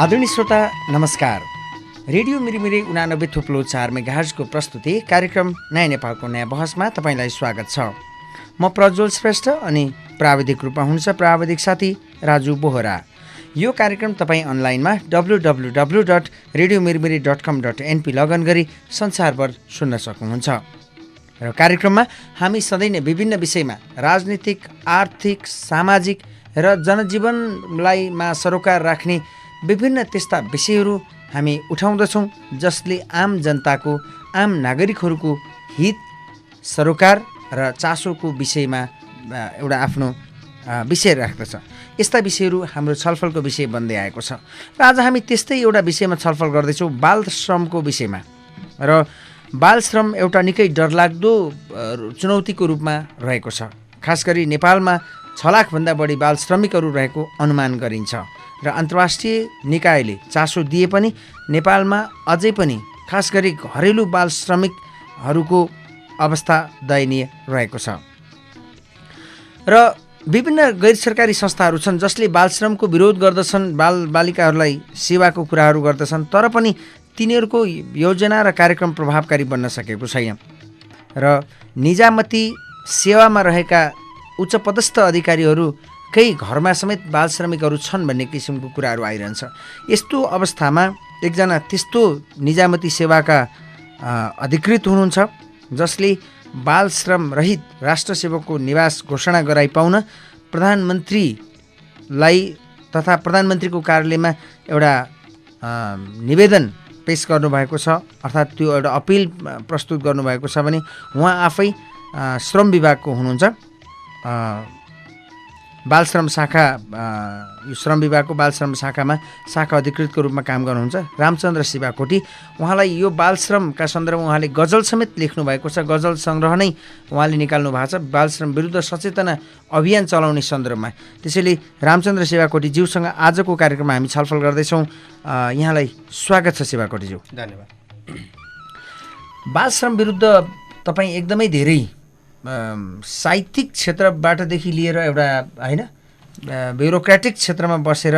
आदरणीय श्रोता नमस्कार रेडियो मिरिमिरे उनानब्बे थुप्लो चार मेघाजको प्रस्तुति कार्यक्रम नयाँ नेपालको नयाँ बहसमा तपाईँलाई स्वागत छ म प्रज्वल श्रेष्ठ अनि प्राविधिक रूपमा हुनुहुन्छ प्राविधिक साथी राजु बोहरा यो कार्यक्रम तपाईँ अनलाइनमा W W W dot radio Mirmiri dot com dot NP लगन गरी संसारभर सुन्न सक्नुहुन्छ र कार्यक्रममा हामी सधैँ नै विभिन्न विषयमा राजनीतिक आर्थिक सामाजिक र जनजीवनलाई मा सरोकार राख्ने विभिन्न त्यस्ता विषयहरू हामी उठाउँदछौँ जसले आम जनताको आम नागरिकहरूको हित सरोकार र चासोको विषयमा एउटा आफ्नो विषय राख्दछ यस्ता विषयहरू हाम्रो छलफलको विषय बन्दै आएको छ र आज हामी त्यस्तै एउटा विषयमा छलफल गर्दैछौँ बाल श्रमको विषयमा र बाल श्रम एउटा निकै डरलाग्दो चुनौतीको रूपमा रहेको छ खास गरी नेपालमा छ लाखभन्दा बढी बाल श्रमिकहरू रहेको अनुमान गरिन्छ र अन्तर्राष्ट्रिय निकायले चासो दिए पनि नेपालमा अझै पनि खास गरी घरेलु बाल श्रमिकहरूको अवस्था दयनीय रहेको छ र विभिन्न गैर सरकारी संस्थाहरू छन् जसले बाल श्रमको विरोध गर्दछन् बाल बालिकाहरूलाई सेवाको कुराहरू गर्दछन् तर पनि तिनीहरूको योजना र कार्यक्रम प्रभावकारी बन्न सकेको छैन र निजामती सेवामा रहेका उच्च पदस्थ अधिकारीहरू कै घरमा समेत बाल श्रमिकहरू छन् भन्ने किसिमको कुराहरू आइरहन्छ यस्तो अवस्थामा एकजना त्यस्तो निजामती सेवाका अधिकृत हुनुहुन्छ जसले बाल श्रम रहित राष्ट्र सेवकको निवास घोषणा गराइ पाउन प्रधानमन्त्रीलाई तथा प्रधानमन्त्रीको कार्यालयमा एउटा निवेदन पेस गर्नुभएको छ अर्थात् त्यो एउटा अपिल प्रस्तुत गर्नुभएको छ भने उहाँ आफै श्रम विभागको हुनुहुन्छ बालश्रम शाखा यो श्रम विभागको बालश्रम शाखामा शाखा अधिकृतको रूपमा काम गर्नुहुन्छ रामचन्द्र शिवाकोटी उहाँलाई यो बालश्रमका सन्दर्भमा उहाँले गजल समेत लेख्नु भएको छ गजल सङ्ग्रह नै उहाँले निकाल्नु भएको छ बालश्रम विरुद्ध सचेतना अभियान चलाउने सन्दर्भमा त्यसैले रामचन्द्र शिवाकोटी ज्यूसँग आजको कार्यक्रममा हामी छलफल गर्दैछौँ यहाँलाई स्वागत छ शिवाकोटीज्यू धन्यवाद बालश्रम विरुद्ध तपाईँ एकदमै धेरै साहित्यिक क्षेत्रबाटदेखि लिएर एउटा होइन ब्युरोक्रेटिक क्षेत्रमा बसेर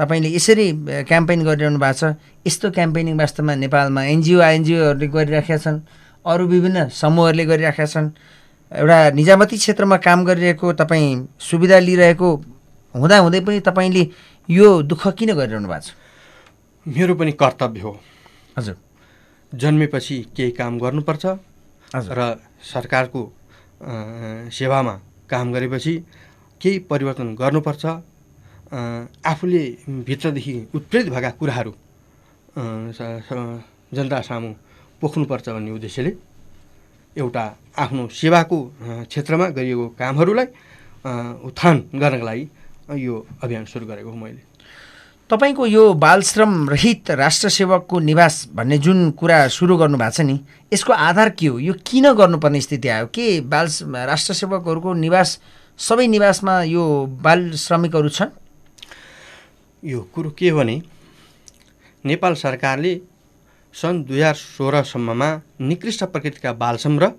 तपाईँले यसरी क्याम्पेन गरिरहनु भएको छ यस्तो क्याम्पेनिङ वास्तवमा नेपालमा एनजिओ आइएनजिओहरूले गरिराखेका छन् अरू विभिन्न समूहहरूले गरिराखेका छन् एउटा निजामती क्षेत्रमा काम गरिरहेको तपाईँ सुविधा लिइरहेको हुँदाहुँदै पनि तपाईँले यो दुःख किन गरिरहनु भएको छ मेरो पनि कर्तव्य हो हजुर जन्मेपछि केही काम गर्नुपर्छ र सरकारको सेवामा काम गरेपछि केही परिवर्तन गर्नुपर्छ आफूले भित्रदेखि उत्प्रेरित भएका कुराहरू जनता सामु पोख्नुपर्छ भन्ने उद्देश्यले एउटा आफ्नो सेवाको क्षेत्रमा गरिएको कामहरूलाई उत्थान गर्नको लागि यो अभियान सुरु गरेको हो मैले तपाईँको यो बालश्रम रहित राष्ट्र सेवकको निवास भन्ने जुन कुरा सुरु गर्नुभएको छ नि यसको आधार के हो यो किन गर्नुपर्ने स्थिति आयो के बाल राष्ट्र सेवकहरूको निवास सबै निवासमा यो बाल श्रमिकहरू छन् यो कुरो के भने नेपाल सरकारले सन् दुई हजार सोह्रसम्ममा निकृष्ट प्रकृतिका बालश्रम र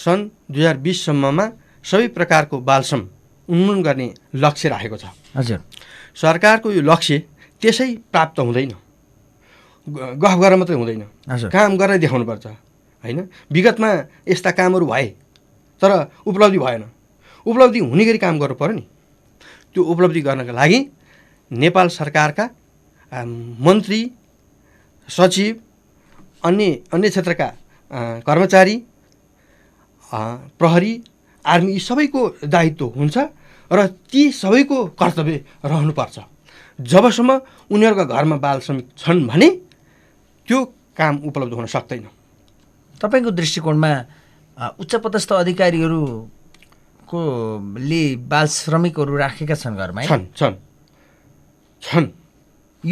सन् दुई हजार बिससम्ममा सबै प्रकारको बालश्रम उन्मूलन गर्ने लक्ष्य राखेको छ हजुर सरकारको यो लक्ष्य त्यसै प्राप्त हुँदैन गफ गरेर मात्रै हुँदैन काम गरेर देखाउनुपर्छ होइन विगतमा यस्ता कामहरू भए तर उपलब्धि भएन उपलब्धि हुने गरी काम गर्नु पऱ्यो नि त्यो उपलब्धि गर्नका लागि नेपाल सरकारका मन्त्री सचिव अन्य अन्य क्षेत्रका कर्मचारी प्रहरी आर्मी यी सबैको दायित्व हुन्छ र ती सबैको कर्तव्य रहनुपर्छ जबसम्म उनीहरूका घरमा बाल श्रमिक छन् भने त्यो काम उपलब्ध हुन सक्दैन तपाईँको दृष्टिकोणमा उच्च पदस्थ अधिकारीहरूको ले बाल श्रमिकहरू राखेका छन् घरमा छन् छन् छन्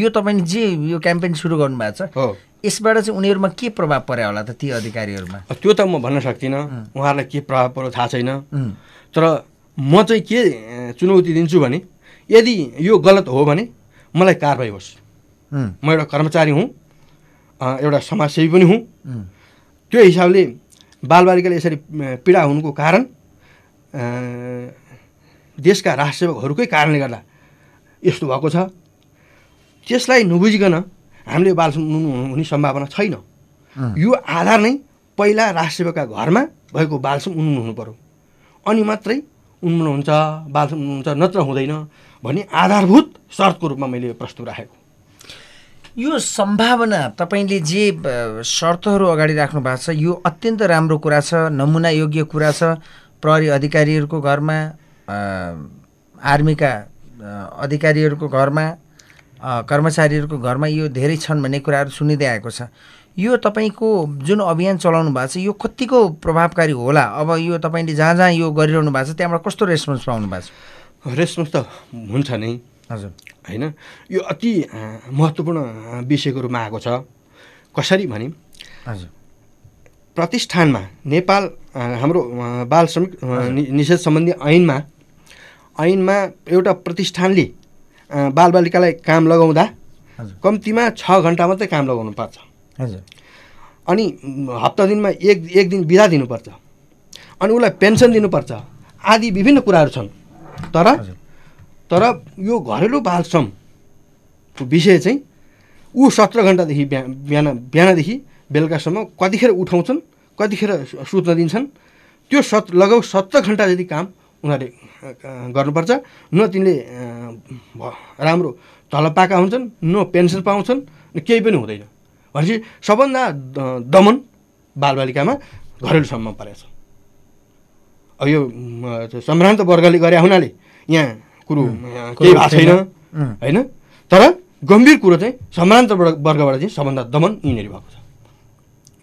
यो तपाईँले जे यो क्याम्पेन सुरु गर्नुभएको छ यसबाट चाहिँ उनीहरूमा के प्रभाव पर्यो होला त ती अधिकारीहरूमा त्यो त म भन्न सक्दिनँ उहाँहरूलाई के प्रभाव पर्यो थाहा छैन तर म चाहिँ के चुनौती दिन्छु भने यदि यो गलत हो भने मलाई कारवाही होस् म एउटा कर्मचारी हुँ एउटा समाजसेवी पनि हुँ त्यो हिसाबले बालबालिकाले यसरी पीडा हुनुको कारण देशका राष्ट्रसेवकहरूकै कारणले गर्दा यस्तो भएको छ त्यसलाई नबुझिकन हामीले बाल हुने सम्भावना छैन यो आधार नै पहिला राष्ट्रसेवकका घरमा भएको बाल उन्नु हुनु पऱ्यो अनि मात्रै उन्नुहुन्छ बाँच हुनुहुन्छ नत्र हुँदैन भन्ने आधारभूत शर्तको रूपमा मैले यो प्रस्तुत राखेको यो सम्भावना तपाईँले जे शर्तहरू अगाडि राख्नु भएको छ यो अत्यन्त राम्रो कुरा छ नमुना योग्य कुरा छ प्रहरी अधिकारीहरूको घरमा आर्मीका अधिकारीहरूको घरमा कर्मचारीहरूको घरमा यो धेरै छन् भन्ने कुराहरू सुनिँदै आएको छ यो तपाईँको जुन अभियान चलाउनु भएको छ यो कतिको प्रभावकारी होला अब यो तपाईँले जहाँ जहाँ यो गरिरहनु भएको छ त्यहाँबाट कस्तो रेस्पोन्स पाउनु भएको छ रेस्पोन्स त हुन्छ नै हजुर होइन यो अति महत्त्वपूर्ण विषयको रूपमा आएको छ कसरी भने हजुर प्रतिष्ठानमा नेपाल हाम्रो बाल श्रमिक निषेध सम्बन्धी ऐनमा ऐनमा एउटा प्रतिष्ठानले बालबालिकालाई काम लगाउँदा कम्तीमा छ घन्टा मात्रै काम लगाउनु पर्छ हजुर अनि हप्ता दिनमा एक एक दिन बिदा दिनुपर्छ अनि उसलाई पेन्सन दिनुपर्छ आदि विभिन्न कुराहरू छन् तर तर यो घरेलु बाल श्रमको विषय चाहिँ ऊ सत्र घन्टादेखि बिहान बिहान बिहानदेखि बेलुकासम्म कतिखेर उठाउँछन् कतिखेर सुत्न दिन्छन् त्यो सत् लगभग सत्र घन्टा जति काम उनीहरूले गर्नुपर्छ न तिनले राम्रो तलब पाएका हुन्छन् न पेन्सन पाउँछन् केही पनि हुँदैन भनेपछि सबभन्दा दमन बालबालिकामा घरेलुसम्म परेको छ अब यो सम्भ्रान्त वर्गले गरे हुनाले यहाँ कुरो केही भएको छैन होइन तर गम्भीर कुरो चाहिँ सम्भ्रान्त वर्गबाट चाहिँ सबभन्दा दमन यिनीहरू भएको छ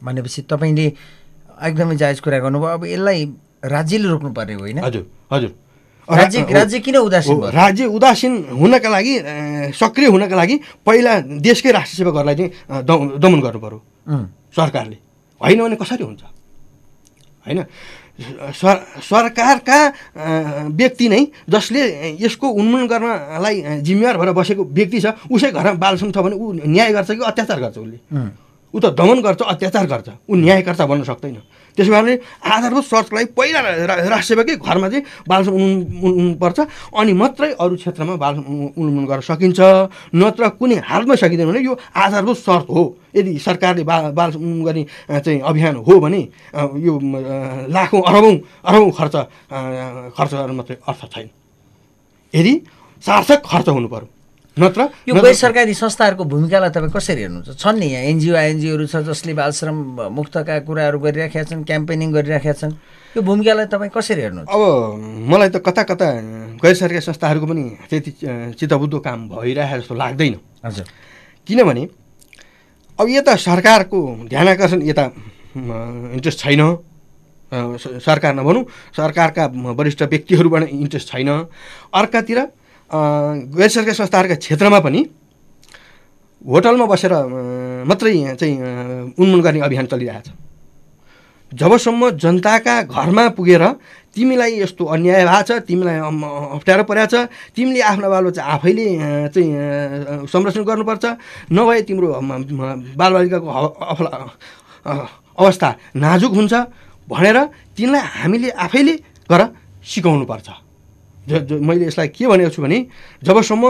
भनेपछि तपाईँले एकदमै जायज कुरा गर्नुभयो अब यसलाई राज्यले रोक्नुपर्ने होइन हजुर हजुर राज्य राज्य किन उदासीन राज्य उदासीन हुनका लागि सक्रिय हुनका लागि पहिला देशकै राष्ट्र सेवकहरूलाई चाहिँ दमन गर्नु पऱ्यो सरकारले होइन भने कसरी हुन्छ होइन सरकारका व्यक्ति नै जसले यसको उन्मूलन गर्नलाई जिम्मेवार भएर बसेको व्यक्ति छ उसै घरमा बालसम्म छ भने ऊ न्याय गर्छ कि अत्याचार गर्छ उसले ऊ त दमन गर्छ अत्याचार गर्छ ऊ न्यायकर्ता बन्न सक्दैन त्यसो कारणले आधारभूत शर्तलाई पहिला राष्ट्रव्यापी घरमा चाहिँ बाल पर्छ अनि मात्रै अरू क्षेत्रमा बाल उन्मूलन गर्न सकिन्छ नत्र कुनै हालमा सकिँदैन भने यो आधारभूत शर्त हो यदि सरकारले बा बाल गर्ने चाहिँ अभियान हो भने यो लाखौँ अरबौँ अरबौँ खर्च खर्च गर्न मात्रै अर्थ छैन यदि सार्थक खर्च हुनु पऱ्यो नत्र यो गैर सरकारी संस्थाहरूको भूमिकालाई तपाईँ कसरी हेर्नुहुन्छ छन् नि यहाँ एनजिओ आइएनजिओहरू छ जसले बालश्रम मुक्तका कुराहरू गरिराखेका छन् क्याम्पेनिङ गरिराखेका छन् यो भूमिकालाई तपाईँ कसरी हेर्नुहुन्छ अब मलाई त कता कता गैर सरकारी संस्थाहरूको पनि त्यति चित्तबुद्धो काम भइरहेको जस्तो लाग्दैन हजुर किनभने अब यता सरकारको ध्यान आकर्षण यता इन्ट्रेस्ट छैन सरकार नभनौँ सरकारका वरिष्ठ व्यक्तिहरूबाट इन्ट्रेस्ट छैन अर्कातिर गैर सरकारी संस्थाहरूका क्षेत्रमा पनि होटलमा बसेर मात्रै चाहिँ उन्मुन गर्ने अभियान चलिरहेछ जबसम्म जनताका घरमा पुगेर तिमीलाई यस्तो अन्याय भएको छ तिमीलाई अप्ठ्यारो परेको छ तिमीले आफ्नो बाल बच्चा आफैले चाहिँ संरक्षण गर्नुपर्छ नभए तिम्रो बालबालिकाको अवस्था नाजुक हुन्छ भनेर तिमीलाई हामीले आफैले गर सिकाउनुपर्छ मैले यसलाई के भनेको छु भने जबसम्म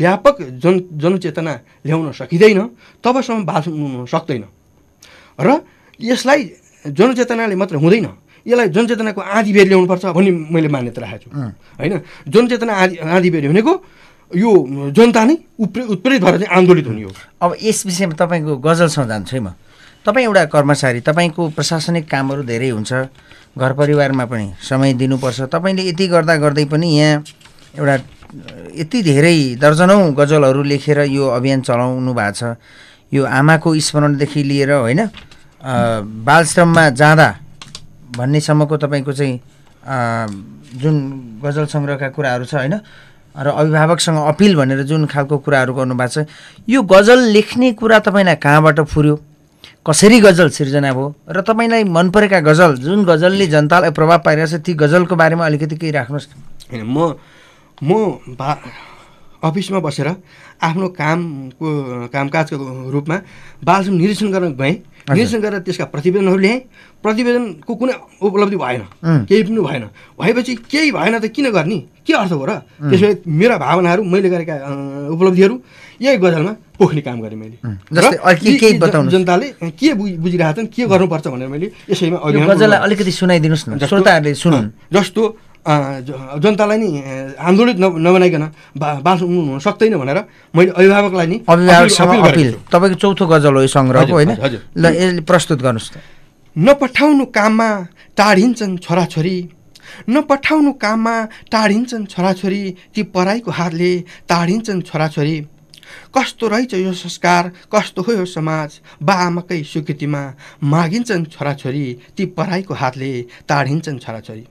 व्यापक जन जनचेतना ल्याउन सकिँदैन तबसम्म बाँच्नु सक्दैन र यसलाई जनचेतनाले मात्र हुँदैन यसलाई जनचेतनाको बेर ल्याउनुपर्छ भन्ने मैले मान्यता राखेको छु होइन जनचेतना आधी आदि भेर भनेको यो जनता नै उत्प्रे उत्प्रेरित भएर चाहिँ आन्दोलित हुने हो अब यस विषयमा तपाईँको गजलसँग जान्छु है म तपाईँ एउटा कर्मचारी तपाईँको प्रशासनिक कामहरू धेरै हुन्छ घर परिवारमा पनि समय दिनुपर्छ तपाईँले यति गर्दा गर्दै पनि यहाँ एउटा यति धेरै दर्जनौँ गजलहरू लेखेर यो अभियान चलाउनु भएको छ यो आमाको स्मरणदेखि लिएर होइन बालश्रममा जाँदा भन्नेसम्मको तपाईँको चाहिँ जुन गजल सङ्ग्रहका कुराहरू छ होइन र अभिभावकसँग अपिल भनेर जुन खालको कुराहरू गर्नुभएको छ यो गजल लेख्ने कुरा तपाईँलाई कहाँबाट फुर्यो कसरी गजल सिर्जना भयो र तपाईँलाई मन परेका गजल जुन गजलले जनतालाई प्रभाव पारिरहेछ ती गजलको बारेमा अलिकति केही राख्नुहोस् न म म बा अफिसमा बसेर आफ्नो कामको कामकाजको रूपमा बालसम्म निरीक्षण गर्न गएँ निरीक्षण गरेर त्यसका प्रतिवेदनहरू ल्याएँ प्रतिवेदनको कुनै उपलब्धि भएन केही पनि भएन भएपछि केही भएन त किन गर्ने के अर्थ हो र त्यसमा मेरा भावनाहरू मैले गरेका उपलब्धिहरू यही गजलमा पोख्ने काम गरेँ मैले जनताले के बुझिरहेको छन् के गर्नुपर्छ भनेर मैले यसैमा गजललाई अलिकति सुनाइदिनुहोस् न श्रोताहरूले सुन जस्तो जनतालाई नि आन्दोलित नबनाइकन बाँच्नु हुन सक्दैन भनेर मैले अभिभावकलाई नि तपाईँको चौथो गजल हो यो सङ्ग्रहको होइन ल यसले प्रस्तुत गर्नुहोस् त नपठाउनु काममा टाढिन्छन् छोराछोरी नपठाउनु काममा टाढिन्छन् छोराछोरी ती पराईको हातले टाढिन्छन् छोराछोरी कस्तो रहेछ यो संस्कार कस्तो हो यो समाज बाआमाकै स्वीकृतिमा मागिन्छन् छोराछोरी ती पढाइको हातले ताडिन्छन् छोराछोरी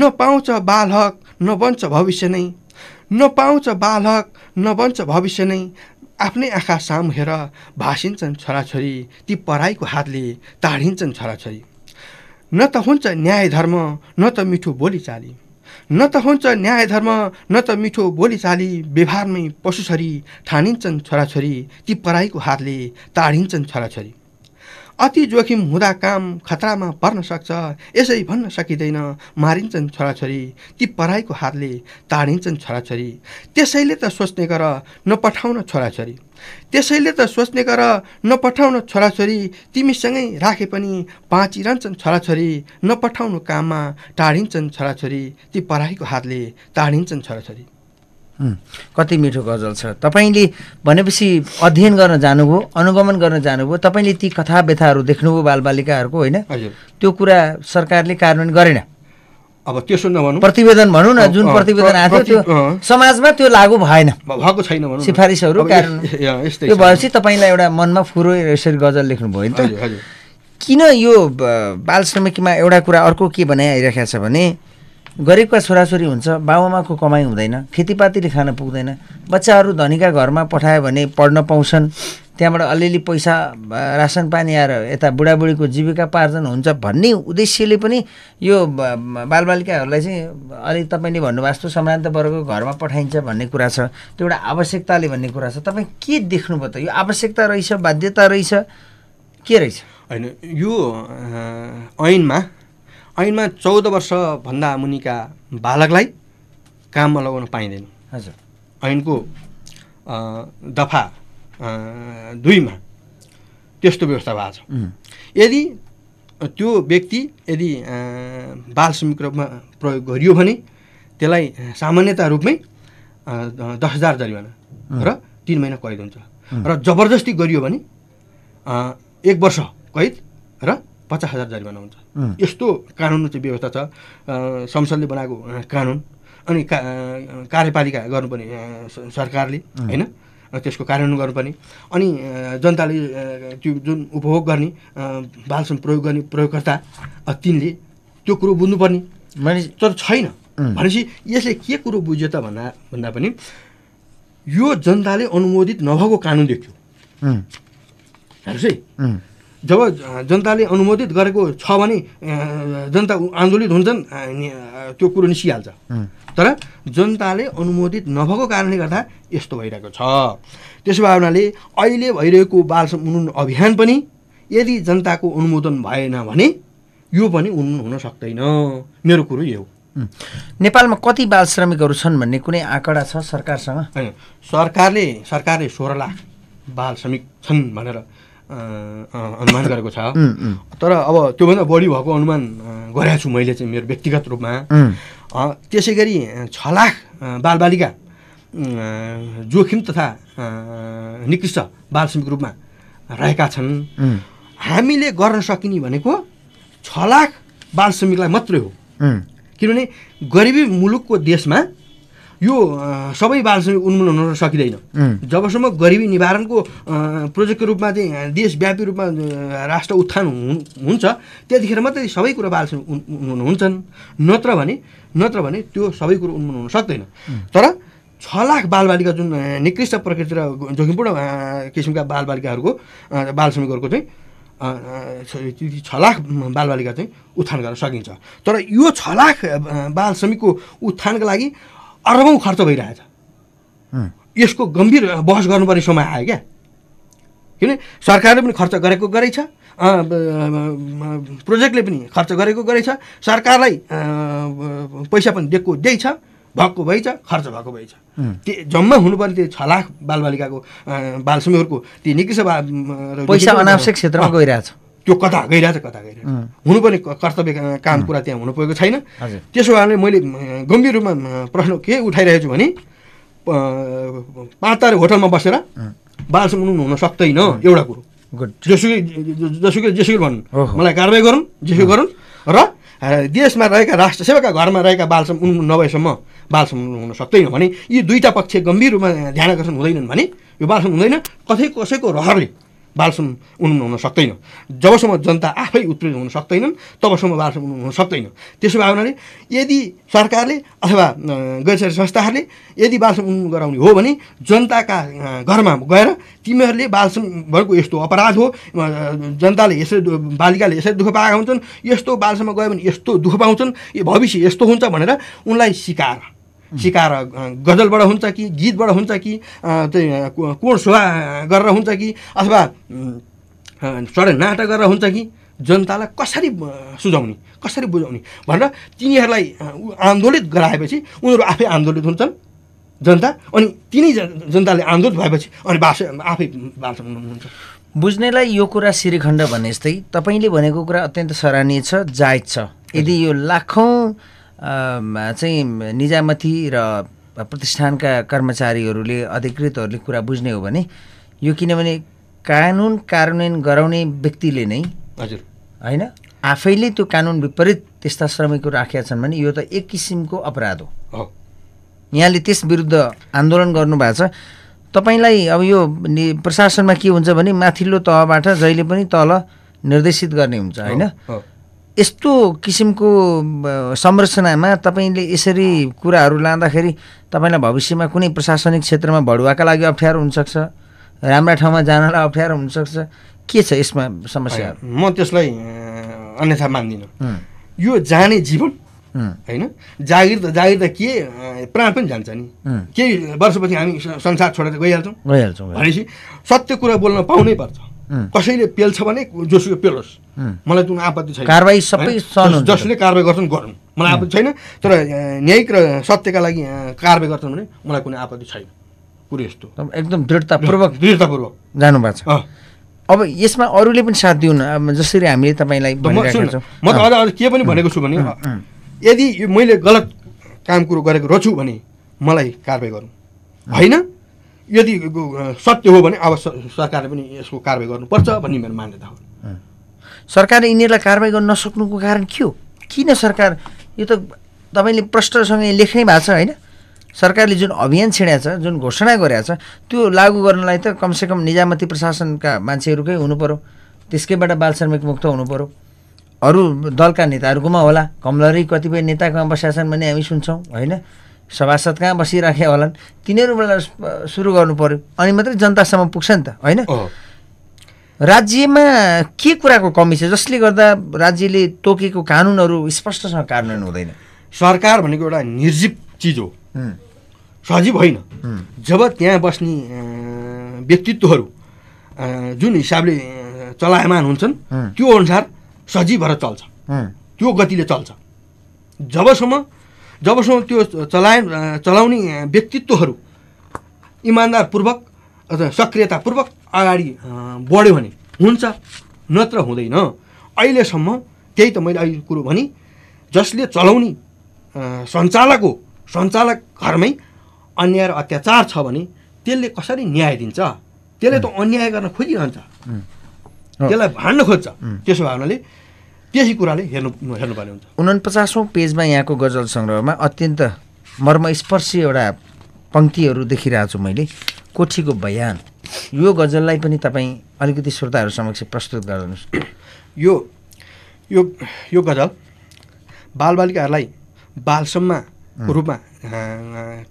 नपाउँछ बालहक नबन्छ भविष्य नै नपाउँछ बालहक नबन्छ भविष्य नै आफ्नै आँखा सामुहेर हेर भाषिन्छन् छोराछोरी ती पढाइको हातले ताडिन्छन् छोराछोरी न त हुन्छ न्याय धर्म न त मिठो बोलीचाली न त हुन्छ न्याय धर्म न त मिठो बोलीचाली व्यवहारमै पशुछरी ठानिन्छन् छोराछोरी ती पराईको हातले ताडिन्छन् छोराछोरी अति जोखिम हुँदा काम खतरामा पर्न सक्छ यसै भन्न सकिँदैन मारिन्छन् छोराछोरी ती पढाइको हातले ताडिन्छन् छोराछोरी त्यसैले त सोच्ने गर नपठाउन छोराछोरी त्यसैले त सोच्ने गर नपठाउन छोराछोरी तिमीसँगै राखे पनि बाँचिरहन्छन् छोराछोरी नपठाउनु काममा टाढिन्छन् छोराछोरी ती पढाइको हातले ताडिन्छन् छोराछोरी कति मिठो गजल छ तपाईँले भनेपछि अध्ययन गर्न जानुभयो अनुगमन गर्न जानुभयो तपाईँले ती कथा व्यथाहरू देख्नुभयो बालबालिकाहरूको होइन त्यो कुरा सरकारले कार्यान्वयन गरेन अब त्यसो नभनौँ प्रतिवेदन भनौँ न जुन प्रतिवेदन आएको थियो त्यो समाजमा त्यो लागु भएन भएको छैन सिफारिसहरू त्यो भएपछि तपाईँलाई एउटा मनमा फुरो यसरी गजल लेख्नुभयो नि त किन यो बाल श्रमिकमा एउटा कुरा अर्को के भने आइरहेको छ भने गरिबका छोराछोरी हुन्छ बाबुआमाको कमाइ हुँदैन खेतीपातीले खान पुग्दैन बच्चाहरू धनीका घरमा पठायो भने पढ्न पाउँछन् त्यहाँबाट अलिअलि पैसा रासन पानी आएर यता बुढाबुढीको जीविकापार्जन हुन्छ भन्ने उद्देश्यले पनि यो बालबालिकाहरूलाई चाहिँ अलिक तपाईँले भन्नुभयो जस्तो सम्रान्त वर्गको घरमा पठाइन्छ भन्ने कुरा छ त्यो एउटा आवश्यकताले भन्ने कुरा छ तपाईँ के देख्नुभयो त यो आवश्यकता रहेछ बाध्यता रहेछ के रहेछ होइन यो ऐनमा ऐनमा चौध वर्षभन्दा मुनिका बालकलाई काममा लगाउन पाइँदैन हजुर ऐनको दफा दुईमा त्यस्तो व्यवस्था भएको छ यदि त्यो व्यक्ति यदि बाल श्रमिक रूपमा प्रयोग गरियो भने त्यसलाई सामान्यता रूपमै दस हजार जरिवाना र तिन महिना कैद हुन्छ र जबरजस्ती गरियो भने एक वर्ष कैद र पचास हजार जरिमाना हुन्छ यस्तो कानुन चाहिँ व्यवस्था छ संसदले बनाएको कानुन अनि का कार्यपालिका गर्नुपर्ने सरकारले होइन त्यसको कार्यान्वयन गर्नुपर्ने अनि जनताले त्यो जुन उपभोग गर्ने बालसम्म प्रयोग गर्ने प्रयोगकर्ता तिनले त्यो कुरो बुझ्नुपर्ने मानिस तर छैन भनेपछि यसले के कुरो बुझ्यो त भन्दा भन्दा पनि यो जनताले अनुमोदित नभएको कानुन देख्यो हेर्नुहोस् है जब जनताले अनुमोदित गरेको छ भने जनता आन्दोलित हुन्छन् त्यो कुरो निस्किहाल्छ तर जनताले अनुमोदित नभएको कारणले गर्दा यस्तो भइरहेको छ त्यसो भए हुनाले अहिले भइरहेको बाल उन्मुलन अभियान पनि यदि जनताको अनुमोदन भएन भने यो पनि उन्मुलन हुन सक्दैन मेरो कुरो यो हो नेपालमा कति बाल श्रमिकहरू छन् भन्ने कुनै आँकडा छ सरकारसँग होइन सरकारले सरकारले सोह्र लाख बाल श्रमिक छन् भनेर अनुमान गरेको छ तर अब त्योभन्दा बढी भएको अनुमान गरेको छु मैले चाहिँ मेरो व्यक्तिगत रूपमा त्यसै गरी छ लाख बालबालिका जोखिम तथा निकृष्ट श्रमिक रूपमा रहेका छन् हामीले गर्न सकिने भनेको छ लाख बाल श्रमिकलाई मात्रै हो किनभने गरिबी मुलुकको देशमा यो सबै बालश्रमिक उन्मूलन हुन सकिँदैन जबसम्म गरिबी निवारणको प्रोजेक्टको रूपमा चाहिँ देशव्यापी रूपमा राष्ट्र उत्थान हुन्छ त्यतिखेर मात्रै सबै कुरा बालश्रमिक उन्मूलन हुन्छन् नत्र भने नत्र भने त्यो सबै कुरो उन्मूलन हुन सक्दैन तर छ लाख बालबालिका जुन निकृष्ट प्रकृति र जोखिमपूर्ण किसिमका बालबालिकाहरूको बाल श्रमिकहरूको चाहिँ छ लाख बालबालिका चाहिँ उत्थान गर्न सकिन्छ तर यो छ लाख बाल श्रमिकको उत्थानका लागि अरबौँ खर्च भइरहेछ यसको गम्भीर बहस गर्नुपर्ने समय आयो क्या किन सरकारले पनि खर्च गरेको गरेछ प्रोजेक्टले पनि खर्च गरेको गरेछ सरकारलाई पैसा पनि दिएको छ भएको भएछ खर्च भएको भएछ त्यो जम्मा हुनुपर्ने त्यो छ लाख बालबालिकाको बाल बालसमूहहरूको त्यो निकै पैसा अनावश्यक क्षेत्रमा गइरहेछ त्यो कता छ कता छ हुनुपर्ने कर्तव्य काम कुरा त्यहाँ हुनु पुगेको छैन त्यसो कारणले मैले गम्भीर रूपमा प्रश्न के उठाइरहेको छु भने पाँच तारिक होटलमा बसेर बालसम्म हुन सक्दैन एउटा कुरो जसुकै जसुकै जेसुकै भन्नु मलाई कारवाही गरौँ जेसुकै गरौँ र देशमा रहेका राष्ट्र सेवाका घरमा रहेका बालसम्म उन्मुन नभएसम्म बालसम्म हुन सक्दैन भने यी दुईवटा पक्ष गम्भीर रूपमा ध्यान आकर्षण हुँदैनन् भने यो बालसम्म हुँदैन कसै कसैको रहरले बालसम उन्मुन हुन सक्दैन जबसम्म जनता आफै उत्प्रेरित हुन सक्दैनन् तबसम्म बालसम उन्मुन हुन सक्दैन त्यसो भावनाले यदि सरकारले अथवा गैर सरकारी संस्थाहरूले यदि बालसम उन्मुन गराउने हो भने जनताका घरमा गएर तिमीहरूले बालसम भएको यस्तो अपराध हो जनताले यसरी बालिकाले यसरी दुःख पाएका हुन्छन् यस्तो बालसम्म गयो भने यस्तो दुःख पाउँछन् यो भविष्य यस्तो हुन्छ भनेर उनलाई सिकाएर सिकाएर गजलबाट हुन्छ कि गीतबाट हुन्छ कि त्यो कोण शोभा गरेर हुन्छ कि अथवा सडक नाटक गरेर हुन्छ कि जनतालाई कसरी सुझाउने कसरी बुझाउने भनेर तिनीहरूलाई आन्दोलित गराएपछि उनीहरू आफै आन्दोलित हुन्छन् जनता अनि तिनै जनताले आन्दोलित भएपछि अनि बास आफै बास हुनुहुन्छ बुझ्नेलाई यो कुरा श्रीखण्ड भने जस्तै तपाईँले भनेको कुरा अत्यन्त सराहनीय छ जायज छ यदि यो लाखौँ चाहिँ निजामती र प्रतिष्ठानका कर्मचारीहरूले अधिकृतहरूले कुरा बुझ्ने हो भने यो किनभने कानुन कार्यान्वयन गराउने व्यक्तिले नै हजुर होइन आफैले त्यो कानुन विपरीत त्यस्ता श्रमिकहरू राखेका छन् भने यो त एक किसिमको अपराध हो यहाँले त्यस विरुद्ध आन्दोलन गर्नुभएको छ तपाईँलाई अब यो प्रशासनमा के हुन्छ भने माथिल्लो तहबाट जहिले पनि तल निर्देशित गर्ने हुन्छ होइन यस्तो किसिमको संरचनामा तपाईँले यसरी कुराहरू लाँदाखेरि तपाईँलाई भविष्यमा कुनै प्रशासनिक क्षेत्रमा भडुवाका लागि अप्ठ्यारो हुनसक्छ राम्रा ठाउँमा जानलाई अप्ठ्यारो हुनसक्छ के छ यसमा समस्या म त्यसलाई अन्यथा मान्दिनँ यो जाने जीवन होइन जागिर त जागिर त के प्राण पनि जान्छ नि केही वर्षपछि हामी संसार छोडेर गइहाल्छौँ गइहाल्छौँ भनेपछि सत्य कुरा बोल्न पाउनै पर्छ कसैले पेल्छ भने जोसुकै पेलोस् मलाई जुन आपत्ति छैन कारवाही सबै जसले कारवाही गर्छन् गरौँ मलाई आपत्ति छैन तर न्यायिक र सत्यका लागि कारवाही गर्छन् भने मलाई कुनै आपत्ति छैन कुरो यस्तो एकदम दृढतापूर्वक दृढतापूर्वक जानुभएको छ अब यसमा अरूले पनि साथ दिउन जसरी हामीले तपाईँलाई म त अझ अझ के पनि भनेको छु भने यदि मैले गलत काम कुरो गरेको रहेछु भने मलाई कारवाही गरौँ होइन यदि सत्य हो भने अब सरकारले पनि यसको कारवाही गर्नुपर्छ भन्ने मेरो मान्यता हो सरकारले यिनीहरूलाई कारवाही गर्न नसक्नुको कारण के हो किन सरकार यो त तपाईँले प्रष्टसँग लेख्नै भएको छ होइन सरकारले जुन अभियान छिड्या छ जुन घोषणा गरेछ छ त्यो लागू गर्नलाई त कमसेकम निजामती प्रशासनका मान्छेहरूकै हुनुपऱ्यो त्यसकैबाट बाल श्रमिक मुक्त हुनुपऱ्यो अरू दलका नेताहरूकोमा होला कमलरी कतिपय नेताकोमा बसेका छन् भन्ने हामी सुन्छौँ होइन सभासद कहाँ बसिराखे होलान् तिनीहरूबाट सुरु गर्नु पऱ्यो अनि मात्रै जनतासम्म पुग्छ नि त होइन राज्यमा के कुराको कमी छ जसले गर्दा राज्यले तोकेको कानुनहरू स्पष्टसँग कार्यान्वयन हुँदैन सरकार भनेको एउटा निर्जीव चिज हो सजीव होइन जब त्यहाँ बस्ने व्यक्तित्वहरू जुन हिसाबले चलायमान हुन्छन् त्यो अनुसार सजीव भएर चल्छ त्यो गतिले चल्छ जबसम्म जबसम्म त्यो चलाए चलाउने व्यक्तित्वहरू इमान्दारपूर्वक अथवा सक्रियतापूर्वक अगाडि बढ्यो भने हुन्छ नत्र हुँदैन अहिलेसम्म त्यही त मैले अहिले कुरो भने जसले चलाउने सञ्चालक हो सञ्चालक घरमै अन्याय र अत्याचार छ भने त्यसले कसरी न्याय दिन्छ त्यसले त अन्याय गर्न खोजिरहन्छ त्यसलाई भान्न खोज्छ त्यसो भए त्यही कुराले हेर्नु हेर्नुपर्ने हुन्छ उनपचासौँ पेजमा यहाँको गजल सङ्ग्रहमा अत्यन्त मर्मस्पर्शी एउटा पङ्क्तिहरू देखिरहेको छु मैले कोठीको बयान यो गजललाई पनि तपाईँ अलिकति श्रोताहरू समक्ष प्रस्तुत गरिदिनुहोस् यो यो यो गजल बालबालिकाहरूलाई बालसम्म रूपमा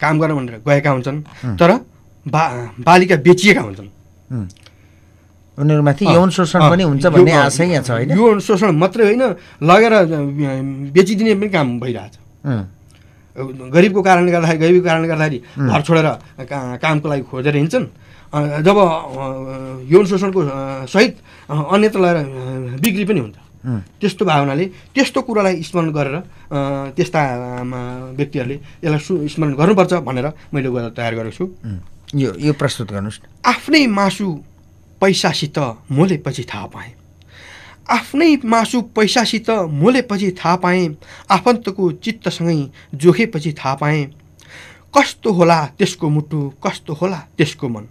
काम गर्न भनेर गएका हुन्छन् तर बा बालिका बेचिएका हुन्छन् उनीहरूमाथि यौन शोषण पनि हुन्छ भन्ने आशा यहाँ छ होइन यौन शोषण मात्रै होइन लगेर बेचिदिने पनि काम भइरहेछ गरिबको कारणले गर्दाखेरि गरिबको कारणले गर्दाखेरि घर छोडेर कामको लागि खोजेर हिँड्छन् जब यौन शोषणको सहित अन्यत्र लगेर बिक्री पनि हुन्छ त्यस्तो भावनाले त्यस्तो कुरालाई स्मरण गरेर त्यस्ता व्यक्तिहरूले यसलाई सु स्मरण गर्नुपर्छ भनेर मैले गएर तयार गरेको छु यो यो प्रस्तुत गर्नुहोस् आफ्नै मासु पैसासित मोलेपछि थाहा पाएँ आफ्नै मासु पैसासित मोलेपछि थाहा पाएँ आफन्तको चित्तसँगै जोखेपछि थाहा पाएँ कस्तो होला त्यसको मुटु कस्तो होला त्यसको मन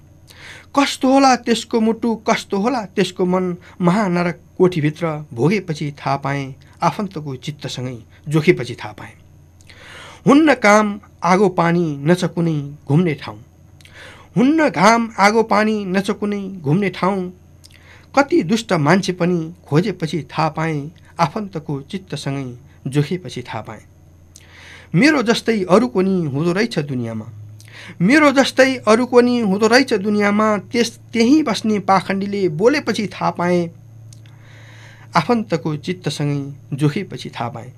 कस्तो होला त्यसको मुटु कस्तो होला त्यसको मन महानरक कोठीभित्र भोगेपछि थाहा पाएँ आफन्तको चित्तसँगै जोखेपछि थाहा पाएँ हुन्न काम आगो पानी नछ कुनै घुम्ने ठाउँ हुन्न घाम आगो पानी नचो कुनै घुम्ने ठाउँ कति दुष्ट मान्छे पनि खोजेपछि थाहा पाएँ आफन्तको चित्तसँगै जोखेपछि थाहा पाएँ मेरो जस्तै अरूको नि हुँदो रहेछ दुनियाँमा मेरो जस्तै अरूको नि हुँदो रहेछ दुनियाँमा त्यस त्यहीँ बस्ने पाखण्डीले बोलेपछि थाहा पाएँ आफन्तको चित्तसँगै जोखेपछि थाहा पाएँ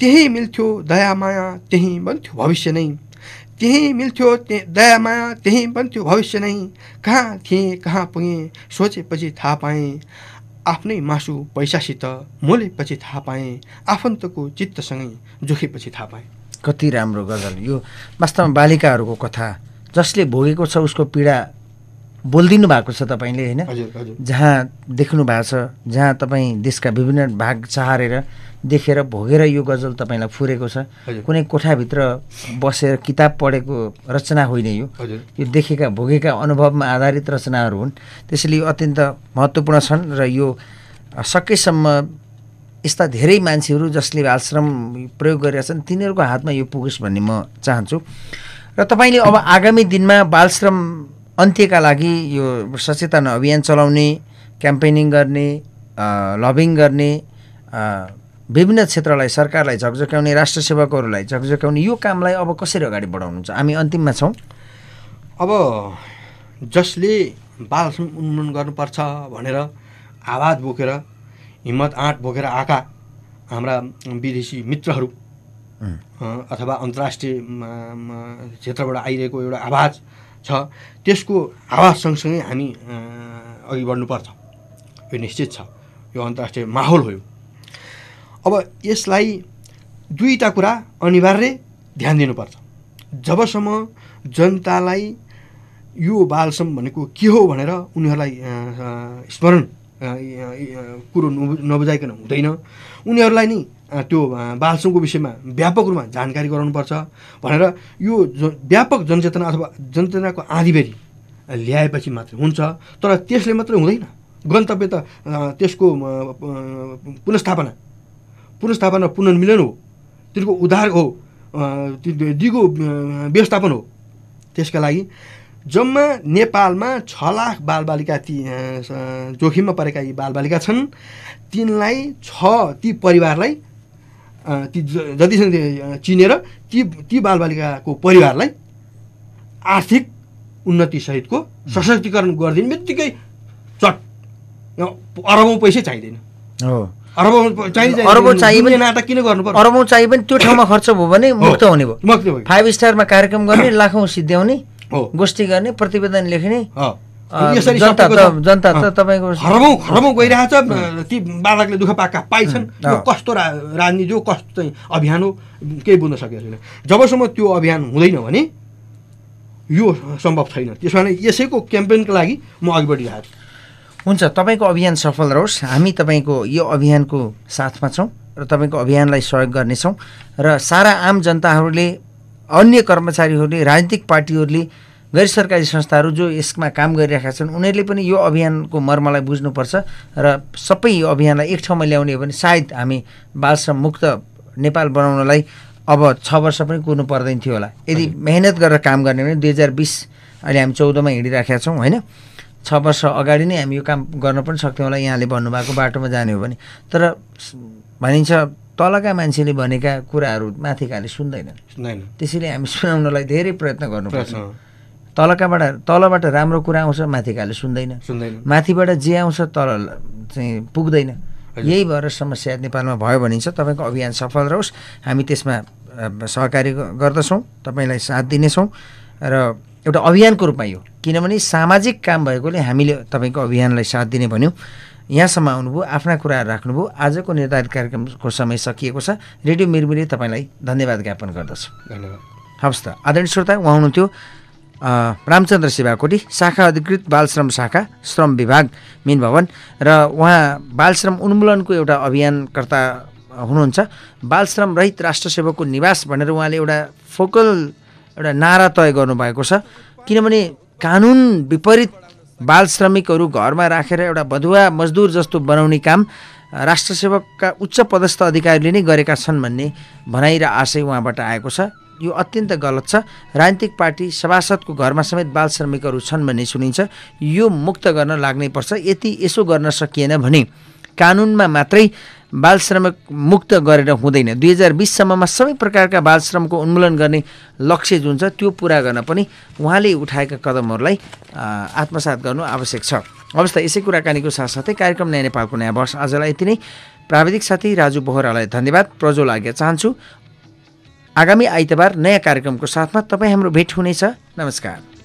त्यहीँ मिल्थ्यो दया माया त्यहीँ बन्थ्यो भविष्य नै त्यहीँ मिल्थ्यो त्यहीँ दयामा त्यही बन्थ्यो भविष्य नै कहाँ थिएँ कहाँ पुगेँ सोचेपछि थाहा पाएँ आफ्नै मासु पैसासित मोलेपछि थाहा पाएँ आफन्तको चित्तसँगै जोखेपछि थाहा पाएँ कति राम्रो गजल यो वास्तवमा बालिकाहरूको कथा जसले भोगेको छ उसको पीडा बोलिदिनु भएको छ तपाईँले होइन जहाँ देख्नु भएको छ जहाँ तपाईँ देशका विभिन्न भाग चाहेर देखेर भोगेर यो गजल तपाईँलाई फुरेको छ कुनै कोठाभित्र बसेर किताब पढेको रचना होइन यो यो देखेका भोगेका अनुभवमा आधारित रचनाहरू हुन् त्यसैले यो अत्यन्त महत्त्वपूर्ण छन् र यो सकेसम्म यस्ता धेरै मान्छेहरू जसले आश्रम प्रयोग गरेका छन् तिनीहरूको हातमा यो पुगोस् भन्ने म चाहन्छु र तपाईँले अब आगामी दिनमा बालश्रम अन्त्यका लागि यो सचेतना अभियान चलाउने क्याम्पेनिङ गर्ने लबिङ गर्ने विभिन्न क्षेत्रलाई सरकारलाई झकझक्याउने राष्ट्र सेवकहरूलाई झकझक्याउने यो कामलाई अब कसरी अगाडि बढाउनुहुन्छ हामी अन्तिममा छौँ अब जसले बाल उन्मूलन गर्नुपर्छ भनेर आवाज बोकेर हिम्मत आँट बोकेर आएका हाम्रा विदेशी मित्रहरू अथवा अन्तर्राष्ट्रिय क्षेत्रबाट आइरहेको एउटा आवाज छ त्यसको आवाज सँगसँगै हामी अघि बढ्नुपर्छ यो निश्चित छ यो अन्तर्राष्ट्रिय माहौल हो अब यसलाई दुईवटा कुरा अनिवार्य ध्यान दिनुपर्छ जबसम्म जनतालाई यो बालसम भनेको के हो भनेर उनीहरूलाई स्मरण कुरो नबुझाइकन हुँदैन उनीहरूलाई नि त्यो बालसुङको विषयमा व्यापक रूपमा जानकारी गराउनुपर्छ भनेर यो व्यापक जनचेतना अथवा जनचेतनाको आँधीबेरी ल्याएपछि मात्र हुन्छ तर त्यसले मात्रै हुँदैन गन्तव्य त त्यसको पुनस्थापना पुनस्थापना पुनर्मिलन हो तिनको उद्धार हो दिगो व्यवस्थापन हो त्यसका लागि जम्मा नेपालमा छ लाख बालबालिका ती जोखिममा परेका यी बालबालिका छन् तिनलाई छ ती परिवारलाई ती जतिसम्म चिनेर ती ती बालबालिकाको परिवारलाई आर्थिक उन्नतिसहितको सशक्तिकरण गरिदिने बित्तिकै चट अरबौँ पैसै चाहिँदैन अरबौँ चाहिँ पनि त्यो ठाउँमा खर्च भयो भने मुक्त हुने भयो फाइभ स्टारमा कार्यक्रम गर्ने लाखौँ सिद्ध्याउने गोष्ठी गर्ने प्रतिवेदन लेख्ने जनता त तपाईँको ती बालकले दुःख पाएका पाइछन् कस्तो राजनीति हो कस्तो चाहिँ अभियान हो केही बुझ्न सकेको छैन जबसम्म त्यो अभियान हुँदैन भने यो सम्भव छैन त्यस कारण यसैको क्याम्पेनको लागि म अघि बढिरहेको छु हुन्छ तपाईँको अभियान सफल रहोस् हामी तपाईँको यो अभियानको साथमा छौँ र तपाईँको अभियानलाई सहयोग गर्नेछौँ र सारा आम जनताहरूले अन्य कर्मचारीहरूले राजनीतिक पार्टीहरूले गैर सरकारी संस्थाहरू जो यसमा काम गरिरहेका छन् उनीहरूले पनि यो अभियानको मर्मलाई बुझ्नुपर्छ र सबै यो अभियानलाई एक ठाउँमा ल्याउने हो भने सायद हामी बालश्रम मुक्त नेपाल बनाउनलाई अब छ वर्ष पनि कुर्नु पर्दैन थियो होला यदि मेहनत गरेर काम गर्ने भने दुई हजार बिस अहिले हामी चौधमा हिँडिराखेका छौँ होइन छ वर्ष अगाडि नै हामी यो काम गर्न पनि सक्थ्यौँ होला यहाँले भन्नुभएको बाटोमा जाने हो भने तर भनिन्छ तलका मान्छेले भनेका कुराहरू माथिकाले सुन्दैनन् सुन्दैन त्यसैले हामी सुनाउनलाई धेरै प्रयत्न गर्नुपर्छ तलकाबाट तलबाट राम्रो कुरा आउँछ माथिकाले सुन्दैन सुन्दैन माथिबाट जे आउँछ तल चाहिँ पुग्दैन यही भएर समस्या नेपालमा भयो भनिन्छ तपाईँको अभियान सफल रहोस् हामी त्यसमा सहकारी गर्दछौँ तपाईँलाई साथ दिनेछौँ र एउटा अभियानको रूपमा यो किनभने सामाजिक काम भएकोले हामीले तपाईँको अभियानलाई साथ दिने भन्यौँ यहाँसम्म आउनुभयो आफ्ना कुराहरू राख्नुभयो आजको निर्धारित कार्यक्रमको समय सकिएको छ रेडियो मिरमिरले तपाईँलाई धन्यवाद ज्ञापन गर्दछु धन्यवाद हवस् त आदरणीय श्रोता उहाँ हुनुहुन्थ्यो रामचन्द्र सेवाकोटी शाखा अधिकृत बालश्रम शाखा श्रम विभाग मेन भवन र उहाँ बालश्रम उन्मूलनको एउटा अभियानकर्ता हुनुहुन्छ बालश्रम रहित राष्ट्रसेवकको निवास भनेर उहाँले एउटा फोकल एउटा नारा तय गर्नुभएको छ किनभने कानुन विपरीत बाल श्रमिकहरू घरमा राखेर एउटा बधुवा मजदुर जस्तो बनाउने काम राष्ट्र सेवकका उच्च पदस्थ अधिकारीले नै गरेका छन् भन्ने भनाइ र आशय उहाँबाट आएको छ यो अत्यन्त गलत छ राजनीतिक पार्टी सभासदको घरमा समेत बाल श्रमिकहरू छन् भन्ने सुनिन्छ यो मुक्त गर्न लाग्नै पर्छ यति यसो गर्न सकिएन भने कानुनमा मात्रै बाल श्रमिक मुक्त गरेर हुँदैन दुई हजार बिससम्ममा सबै प्रकारका बाल श्रमको उन्मूलन गर्ने लक्ष्य जुन छ त्यो पुरा गर्न पनि उहाँले उठाएका कदमहरूलाई आत्मसात गर्नु आवश्यक छ अवस्था यसै कुराकानीको साथसाथै कार्यक्रम नयाँ नेपालको नयाँ वर्ष आजलाई यति नै प्राविधिक साथी राजु बोहरालाई धन्यवाद प्रज्वल लाग्य चाहन्छु आगामी आइतबार नयाँ कार्यक्रमको साथमा तपाईँ हाम्रो भेट हुनेछ नमस्कार